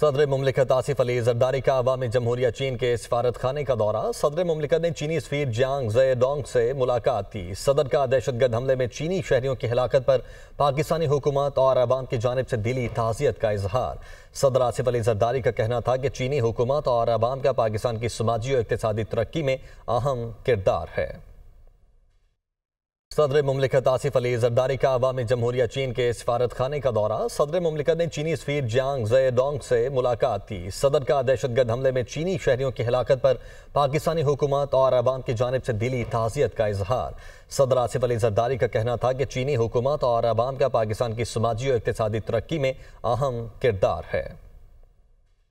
सदर ममलिकत आसिफ अली जरदारी का अवामी जमहूरिया चीन के सफारत खाने का दौरा सदर ममलिकत ने चीनी सफीर जियांग जय डोंग से मुलाकात की सदर का दहशत गर्द हमले में चीनी शहरियों की हलाकत पर पाकिस्तानी हुकूमत और अवाम की जानब से दिली ताज़ियत का इजहार सदर आसिफ अली जरदारी का कहना था कि चीनी हुकूमत और अवाम का पाकिस्तान की समाजी और इकतदी तरक्की में अहम किरदार है सदर ममलिकत आसिफ अली जरदारी का अवाम जमहूरिया चीन के सफारत खाने का दौरा सदर ममलिकत ने चीनी सफीर जियांग जय डोंग से मुलाकात की सदर का दहशत गर्द हमले में चीनी शहरियों की हलाकत पर पाकिस्तानी हुकूमत और अवाम की जानब से दिली ताजियत का इजहार सदर आसिफ अली जरदारी का कहना था कि चीनी हुकूमत और अवाम का पाकिस्तान की समाजी और इकतदी तरक्की में अहम किरदार है